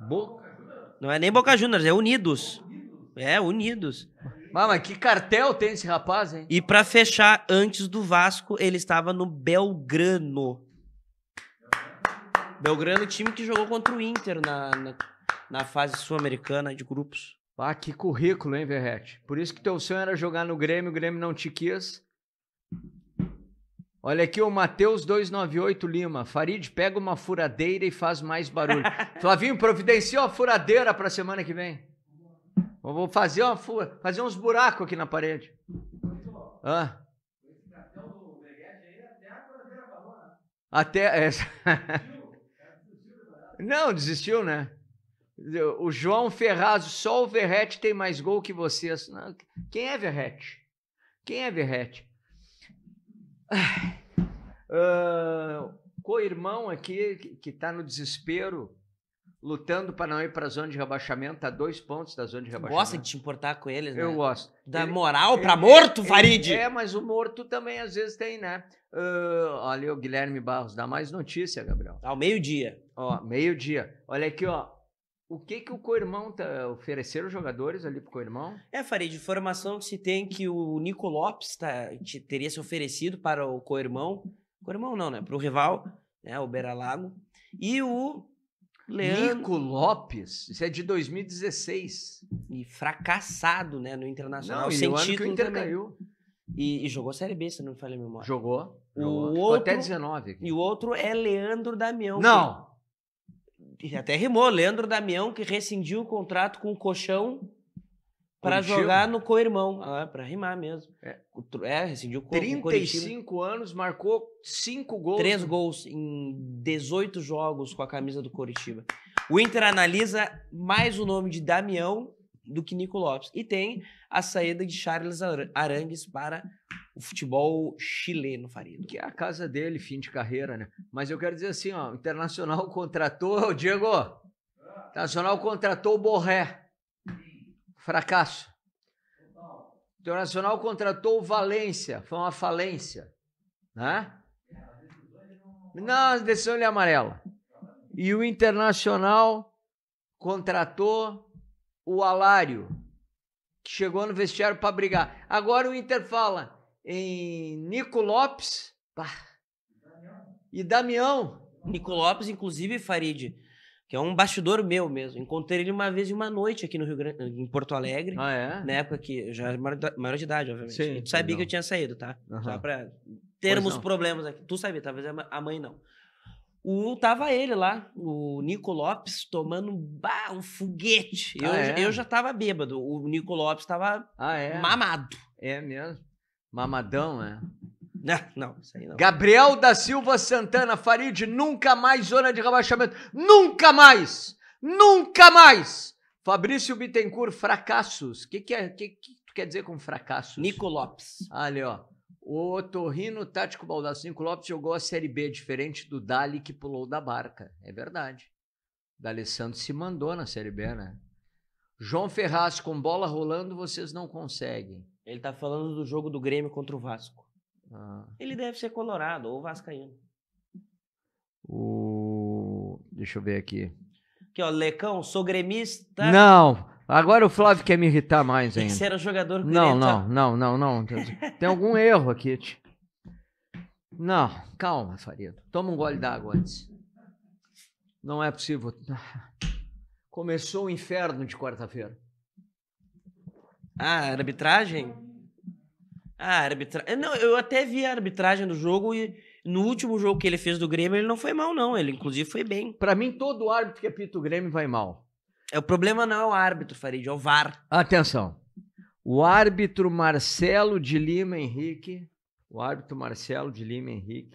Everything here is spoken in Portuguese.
Bo... Não é nem Boca Juniors, é Unidos. É, Unidos. Mas, que cartel tem esse rapaz, hein? E para fechar, antes do Vasco, ele estava no Belgrano. Belgrano, time que jogou contra o Inter na, na, na fase sul-americana de grupos. Ah, que currículo, hein, Verrete? Por isso que teu sonho era jogar no Grêmio, o Grêmio não te quis. Olha aqui o Matheus 298 Lima. Farid, pega uma furadeira e faz mais barulho. Flavinho, providencia uma furadeira para a semana que vem. Eu vou fazer, uma fura, fazer uns buracos aqui na parede. Ah. Até. essa. Né? É. Não, desistiu, né? O João Ferraz, só o Verrete tem mais gol que vocês. Quem é Verrete? Quem é Verrete? Uh, co-irmão aqui que está no desespero, lutando para não ir para a zona de rebaixamento, está dois pontos da zona de rebaixamento. Gosta de te importar com eles, né? Eu gosto. Da ele, moral para morto, Farid? É, mas o morto também às vezes tem, né? Uh, olha o Guilherme Barros, dá mais notícia, Gabriel. Ao meio-dia. Ó, meio-dia. Olha aqui, ó. O que que o co-irmão tá, ofereceram os jogadores ali pro co-irmão? É, Farid, informação que se tem que o Nico Lopes tá, te, teria se oferecido para o co-irmão. Co-irmão não, né? Pro rival, né? O Beralago. E o Leandro... Nico Lopes, isso é de 2016. E fracassado, né? No Internacional, não, Eu e que o Inter também. caiu. E, e, jogou Série B, se não me falha a memória. Jogou. O jogou. Outro, até 19 aqui. E o outro é Leandro Damião. Não! até rimou, Leandro Damião, que rescindiu o contrato com o Colchão para jogar no co-irmão. Ah, para rimar mesmo. É, é rescindiu com 35 com anos, marcou 5 gols. 3 gols em 18 jogos com a camisa do Coritiba. O Inter analisa mais o nome de Damião do que Nico Lopes. E tem a saída de Charles Arangues para o futebol chileno, Farido. Que é a casa dele, fim de carreira, né? Mas eu quero dizer assim, ó, o Internacional contratou, Diego, o Internacional contratou o Borré. Fracasso. O Internacional contratou o Valência, foi uma falência, né? Não, a decisão é amarela. E o Internacional contratou o Alário, que chegou no vestiário para brigar. Agora o Inter fala em Nico Lopes pá, e Damião. Nico Lopes, inclusive, Farid, que é um bastidor meu mesmo. Encontrei ele uma vez em uma noite aqui no Rio Grande, em Porto Alegre. Ah, é? Na época que já era maior de idade, obviamente. Sim, sabia não. que eu tinha saído, tá? Uhum. Só para termos problemas aqui. Tu sabia, talvez a mãe não o, tava ele lá, o Nico Lopes, tomando bah, um foguete. Ah, eu, é? eu já tava bêbado. O Nico Lopes tava ah, é? mamado. É mesmo? Mamadão, é? Não, não, isso aí não. Gabriel da Silva Santana Farid, nunca mais zona de rebaixamento. Nunca mais! Nunca mais! Fabrício Bittencourt, fracassos. O que, que, é, que, que tu quer dizer com fracassos? Nico Lopes. Ah, ali, ó. O Torrino Tático Baldacinco Lopes jogou a Série B, diferente do Dali que pulou da barca. É verdade. D'Alessandro se mandou na Série B, né? João Ferraz, com bola rolando, vocês não conseguem. Ele tá falando do jogo do Grêmio contra o Vasco. Ah. Ele deve ser colorado ou vascaíno. O... Deixa eu ver aqui. Aqui, ó, Lecão, sou gremista. Não, Agora o Flávio quer me irritar mais ainda. Você era jogador não, tá. não, não, não, não. Tem algum erro aqui. Não, calma, Faredo. Toma um gole d'água antes. Não é possível. Começou o inferno de quarta-feira. Ah, arbitragem? Ah, arbitragem. Não, eu até vi a arbitragem do jogo e no último jogo que ele fez do Grêmio, ele não foi mal, não. Ele, inclusive, foi bem. Para mim, todo árbitro que apita o Grêmio vai mal. É, o problema não é o árbitro, Farid, é o VAR. Atenção. O árbitro Marcelo de Lima Henrique, o árbitro Marcelo de Lima Henrique,